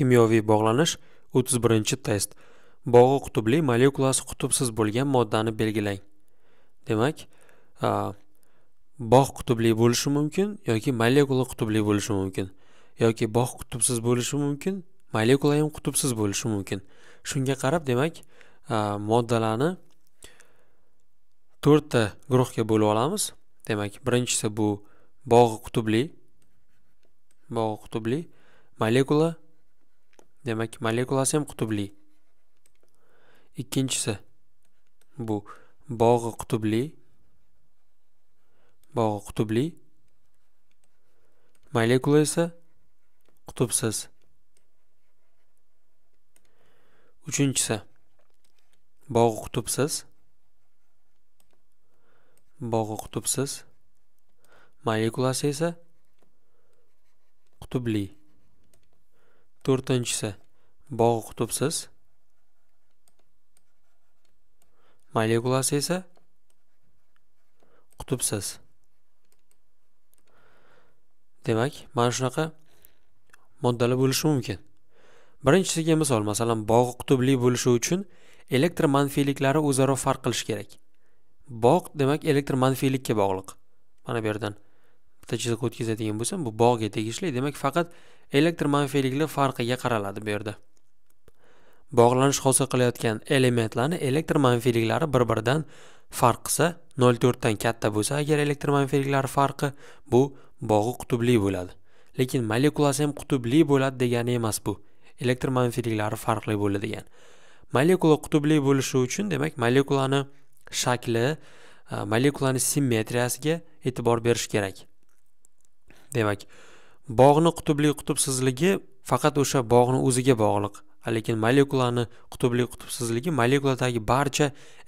kimyoviy bog'lanish 31 test bog'i qutubli molekulasi qutubsiz bo'lgan moddani belgilang demak bog' qutubli bo'lishi mumkin yoki molekula qutubli bo'lishi mumkin yoki bog' qutubsiz bo'lishi mumkin molekula ham qutubsiz bo'lishi mumkin shunga qarab demak moddalarni to'rtta guruhga bo'lib olamiz demak birinchisi bu bog'i qutubli bog'i qutubli molekula demak molekulasi ham qutbli ikkinchisi bu bog'i qutbli bog'i qutbli molekula esa qutubsiz uchinchisi bog'i qutubsiz bog'i qutubsiz molekulasi esa qutubli to'rtinchisi bog'i qutubsiz molekulasi esa qutubsiz demak mana shunaqa moddalar bo'lishi mumkin birinchisiga misol masalan bog'i qutubli bo'lishi uchun elektr manfiyliklari o'zaro farq qilishi kerak bog' demak elektr manfiylikka bog'liq mana bu yerdan bitta chiziq o'tkazadigan bo'lsam bu bog'ga tegishli demak faqat elektr manfiyliklar farqiga qaraladi bu yerda bog'lanish hosil qilayotgan elementlarni elektr manfiyliklari bir biridan farq qilsa nol to'rtdan katta bo'lsa agar elektr manfiyliklari farqi bu bog'i qutubli bo'ladi lekin molekulasi ham qutubli bo'ladi degani emas bu elektr manfiyliklari farqli bo'ladi degan molekula qutubli bo'lishi uchun demak molekulani shakli molekulani simmetriyasiga e'tibor berish kerak demak bog'ni qutbli qutbsizligi faqat o'sha bog'ni o'ziga bog'liq lekin molekulani qutbli qutbsizligi molekuladagi barcha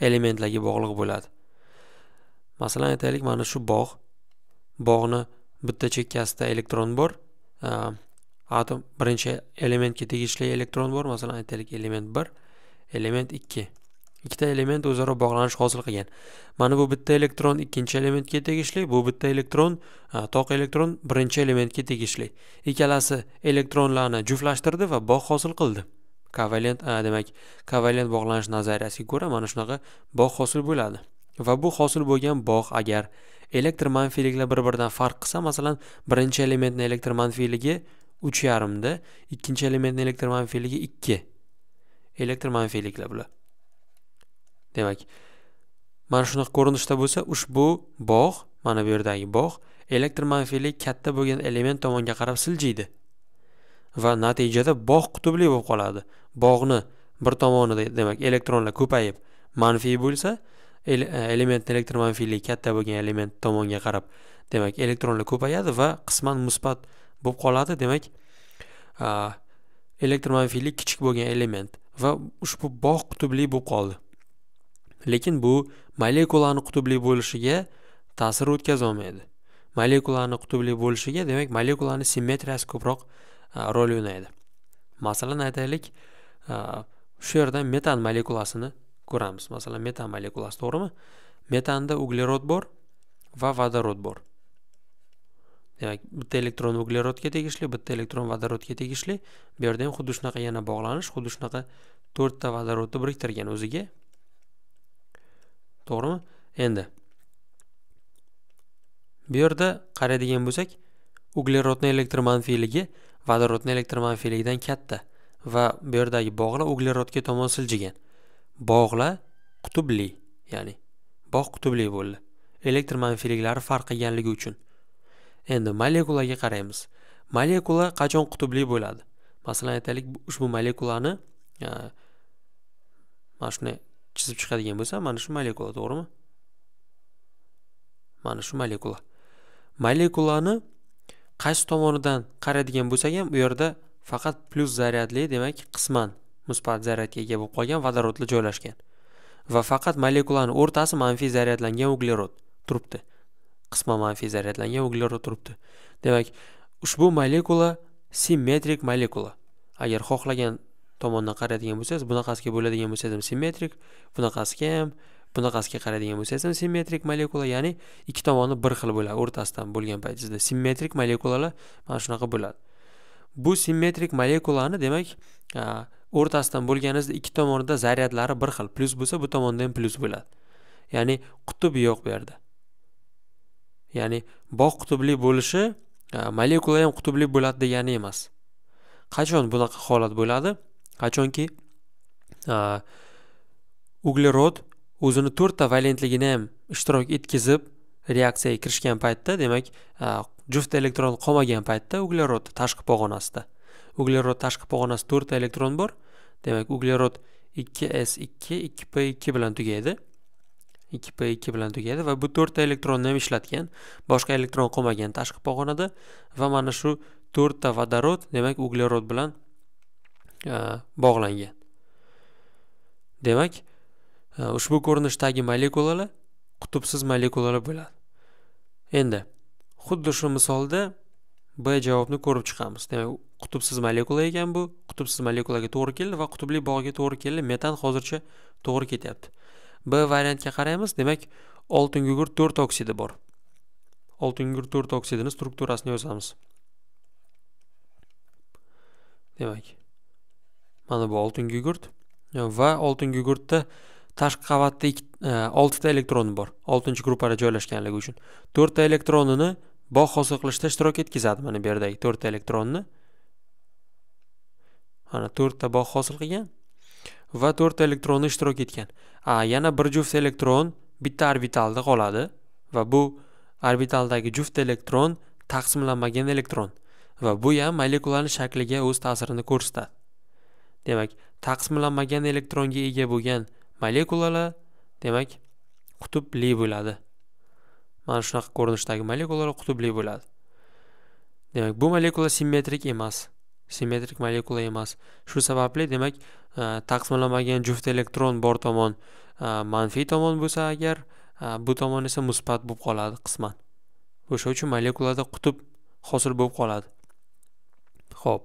elementlarga bog'liq bo'ladi masalan aytaylik mana shu bog' bog'ni bitta chekkasida elektron bor atom birinchi elementga tegishli elektron bor masalan aytaylik element bir element ikki ikkita element o'zaro bog'lanish hosil qilgan mana bu bitta elektron ikkinchi elementga tegishli bu bitta elektron toq elektron birinchi elementga tegishli ikkalasi elektronlarni juftlashtirdi va bog' hosil qildi kovalent demak kovalent bog'lanish nazariyasiga ko'ra mana shunaqa bog' hosil bo'ladi va bu hosil bo'lgan bog' agar elektr manfiyliklar bir biridan farq qilsa masalan birinchi elementni elektr manfiyligi uch yarimda ikkinchi elementni elektr manfiyligi ikki elektr manfiyliklar bular demak mana shunaqa ko'rinishda bo'lsa ushbu bog' mana bu yerdagi bog' elektr manfiylik katta bo'lgan element tomonga qarab siljiydi va natijada bog' qutubli bo'lib qoladi bog'ni bir tomonida demak elektronlar ko'payib manfiy bo'lsa ele, e, element elektr manfiyligi katta bo'lgan element tomonga qarab demak elektronlar ko'payadi va qisman musbat bo'lib qoladi demak elektr manfiylik kichik bo'lgan element va ushbu bog' qutubli bo'lib qoldi lekin bu molekulani qutbli bo'lishiga ta'sir o'tkazolmaydi molekulani qutbli bo'lishiga demak molekulani simmetriyasi ko'proq e, rol o'ynaydi masalan aytaylik e, shu yerda metan molekulasini ko'ramiz masalan metan molekulasi to'g'rimi metanda uglerod bor va vodorod bor demak bitta elektron uglerodga tegishli bitta elektron vodorodga tegishli bu yerda ham xuddi shunaqa yana bog'lanish xuddi shunaqa to'rtta vodorodni biriktirgan o'ziga to'g'rimi endi bu yerda qaraydigan bo'lsak uglerodni elektr manfiyligi vodorodni elektr manfiyligidan katta va bu yerdagi bog'la uglerodga tomon siljigan bog'la qutubli ya'ni bog' qutubli bo'ldi elektr manfiyliklari farq qilganligi uchun endi molekulaga qaraymiz molekula qachon qutubli bo'ladi masalan aytaylik ushbu molekulani e, mana shunday chizib chiqadigan bo'lsa mana shu molekula to'g'rimi mana shu molekula molekulani qaysi tomonidan qaraydigan bo'lsak ham bu yerda faqat plyus zaryadli demak qisman musbat zaryadga ega bo'lib qolgan vodorodlar joylashgan va faqat molekulani o'rtasi manfiy zaryadlangan uglerod turibdi qisman manfiy zaryadlangan uglerod turibdi demak ushbu molekula simmetrik molekula agar xohlagan tomondan qaraydigan bo'lsangiz bunaqasiga bo'ladigan bo'lsangiz ham simmetrik bunaqasiga ham bunaqasiga qaraydigan bo'lsangiz ham simmetrik molekula ya'ni ikki tomoni bir xil bo'ladi o'rtasidan bo'lgan paytingizda simmetrik molekulalar mana shunaqa bo'ladi bu simmetrik molekulani demak o'rtasidan bo'lganingizda ikki tomonida zaryadlari bir xil plyus bo'lsa bu tomonda ham plyus bo'ladi ya'ni qutb yo'q bu yerda ya'ni bog' qutbli bo'lishi molekula ham qutbli bo'ladi degani emas qachon bunaqa holat bo'ladi qachonki uglerod o'zini to'rtta valentligini ham ishtirok etkazib reaksiyaga kirishgan paytda demak juft elektron qolmagan paytda uglerod tashqi pog'onasida uglerod tashqi pog'onasida to'rtta elektron bor demak uglerod 2s2 2p2 bilan tugaydi 2p2 bilan tugaydi va bu to'rtta elektronni ham ishlatgan boshqa elektron qolmagan tashqi pog'onada va mana shu to'rtta vodorod demak uglerod bilan bog'langan demak ushbu ko'rinishdagi molekulalar qutbsiz molekulalar bo'ladi endi xuddi shu misolda b javobni ko'rib chiqamiz demak qutbsiz molekula ekan bu qutbsiz molekulaga to'g'ri keldi va qutbli bog'ga to'g'ri keldi metan hozircha to'g'ri ketyapti b variantga qaraymiz demak oltin gugur to'rt oksidi bor oltin gugur to'rt oksidini strukturasini yozamiz demak mana bu oltin gugurt va oltin gugurtda tashqi qavatda e, oltita elektroni bor oltinchi gruppada joylashganligi uchun to'rtta elektronini bog' hosil qilishda ishtirok etkazadi mana bu yerdagi to'rtta elektronni mana to'rtta bog' hosil qilgan va to'rtta elektronni ishtirok etgan a yana bir juft elektron bitta orbitalda qoladi va bu orbitaldagi juft elektron taqsimlanmagan elektron va bu ham molekulaning shakliga o'z ta'sirini ko'rsatadi demak taqsimlanmagan elektronga ega bo'lgan molekulalar demak qutbli bo'ladi mana shunaqa ko'rinishdagi molekulalar qutbli bo'ladi demak bu molekula simmetrik emas simmetrik molekula emas shu sababli demak e, taqsimlanmagan juft elektron bor tomon e, manfiy tomon bo'lsa agar e, bu tomon esa musbat bo'lib qoladi qisman o'sha uchun molekulada qutb hosil bo'lib qoladi ho'p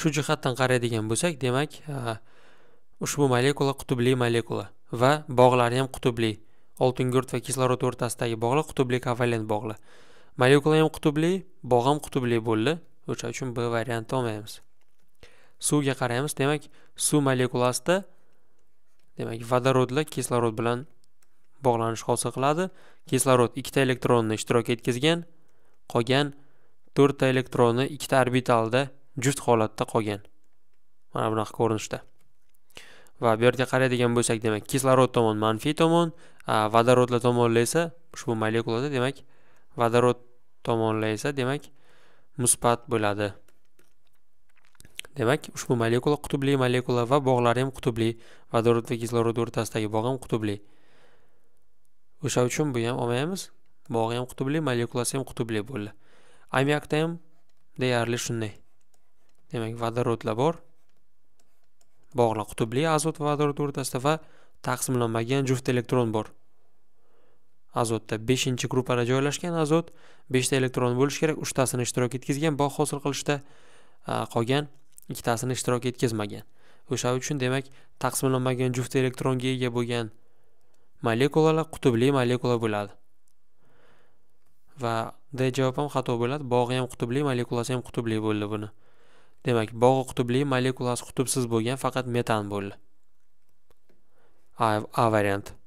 shu jihatdan qaraydigan bo'lsak demak e, ushbu molekula qutubli molekula va bog'lari ham qutubli oltin va kislorod o'rtasidagi bog'liq qutubli kovalent bog'li molekula ham qutubli bog' ham qutubli bo'ldi o'sha uchun b variantni olmaymiz suvga qaraymiz demak suv molekulasida demak vodorodlar kislorod bilan bog'lanish hosil qiladi kislorod ikkita elektronni ishtirok etkazgan qolgan to'rtta elektronni ikkita orbitalda juft holatda qolgan mana bunaqa ko'rinishda va bu yerga qaraydigan bo'lsak demak kislorod tomon manfiy tomon vodorodlar tomonlar esa ushbu molekulada demak vodorod tomonlar esa demak musbat bo'ladi demak ushbu molekula qutubli molekula va bog'lari ham qutubli vodorod va kislorod o'rtasidagi bog' ham qutubli o'sha uchun bu ham olmaymiz bog'i ham qutubli molekulasi ham qutubli bo'ldi ammiakda ham deyarli shunday demak vodorodlar bor bog'liq qutubli azot va vodorod o'rtasida va taqsimlanmagan juft elektron bor azotda 5 gruppada joylashgan azot 5 ta elektron bo'lishi kerak 3 tasini ishtirok etkazgan bog' hosil qilishda qolgan 2 tasini ishtirok etkazmagan o'sha uchun demak taqsimlanmagan juft elektronga ega bo'lgan molekulalar qutubli molekula bo'ladi va d javob ham xato bo'ladi bog'i ham qutubli molekulasi ham qutubli bo'ldi buni demak bog'i qutbli molekulasi qutbsiz bo'lgan faqat metan bo'ldi a, a